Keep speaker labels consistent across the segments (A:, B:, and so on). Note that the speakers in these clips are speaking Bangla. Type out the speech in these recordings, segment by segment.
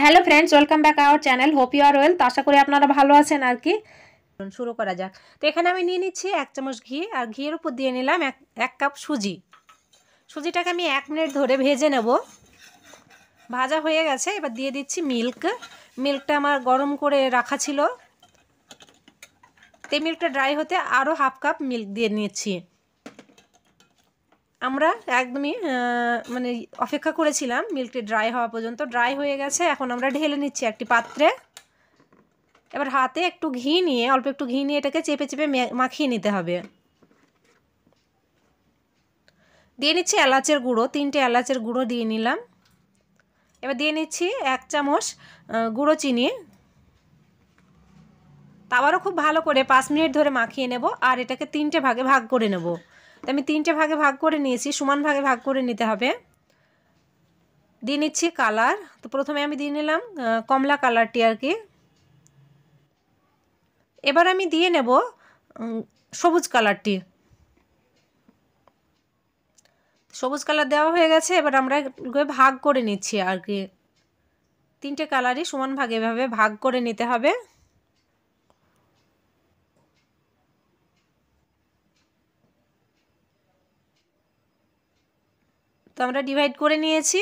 A: hello friends welcome back our channel hope you are well তো আশা করি আপনারা ভালো আছেন আর কি শুরু করা যাক তো এখানে আমি নিয়ে নিচ্ছি এক চামচ ঘি আর ঘিয়ের উপর দিয়ে নিলাম এক এক কাপ সুজি সুজিটাকে আমি এক মিনিট ধরে ভেজে নেব ভাজা হয়ে গেছে এবার দিয়ে দিচ্ছি মিল্ক মিল্কটা আমার গরম করে রাখা ছিল তে মিল্কটা ড্রাই হতে আরও হাফ কাপ মিল্ক দিয়ে নিচ্ছি আমরা একদমই মানে অপেক্ষা করেছিলাম মিল্কটি ড্রাই হওয়া পর্যন্ত ড্রাই হয়ে গেছে এখন আমরা ঢেলে নিচ্ছি একটি পাত্রে এবার হাতে একটু ঘি নিয়ে অল্প একটু ঘি নিয়ে এটাকে চেপে চেপে মাখিয়ে নিতে হবে দিয়ে নিচ্ছি এলাচের গুঁড়ো তিনটে এলাচের গুঁড়ো দিয়ে নিলাম এবার দিয়ে নিচ্ছি এক চামচ গুঁড়ো চিনি আবারও খুব ভালো করে পাঁচ মিনিট ধরে মাখিয়ে নেব আর এটাকে তিনটে ভাগে ভাগ করে নেব তো আমি তিনটে ভাগে ভাগ করে নিয়েছি সমান ভাগে ভাগ করে নিতে হবে দিয়ে নিচ্ছি কালার তো প্রথমে আমি দিয়ে নিলাম কমলা কালারটি আর কি এবার আমি দিয়ে নেব সবুজ কালারটি সবুজ কালার দেওয়া হয়ে গেছে এবার আমরা ভাগ করে নিচ্ছি আর কি তিনটে কালারই সমান ভাগে এভাবে ভাগ করে নিতে হবে তো আমরা ডিভাইড করে নিয়েছি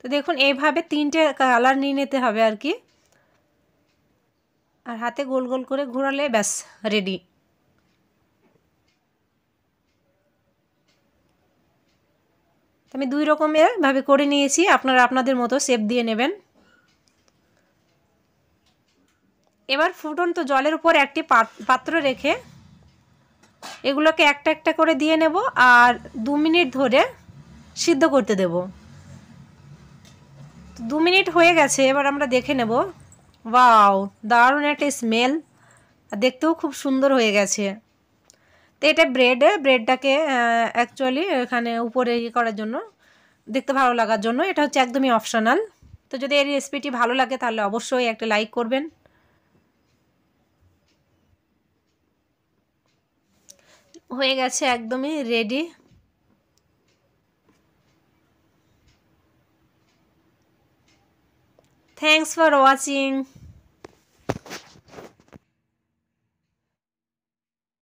A: তো দেখুন এইভাবে তিনটে কালার নিয়ে নিতে হবে আর কি আর হাতে গোল গোল করে ঘোরালে ব্যাস রেডি আমি দুই রকমের ভাবে করে নিয়েছি আপনারা আপনাদের মতো শেপ দিয়ে নেবেন এবার তো জলের উপর একটি পাত্র রেখে এগুলোকে একটা একটা করে দিয়ে নেব আর দু মিনিট ধরে সিদ্ধ করতে দেব দু মিনিট হয়ে গেছে এবার আমরা দেখে নেব ওয়াও দারুণ একটা স্মেল আর দেখতেও খুব সুন্দর হয়ে গেছে তো এটা ব্রেড ব্রেডটাকে অ্যাকচুয়ালি এখানে উপরে ইয়ে করার জন্য দেখতে ভালো লাগার জন্য এটা হচ্ছে একদমই অপশনাল তো যদি এই রেসিপিটি ভালো লাগে তাহলে অবশ্যই একটা লাইক করবেন হয়ে গেছে একদমই রেডি থ্যাংকস ফর ওয়াচিং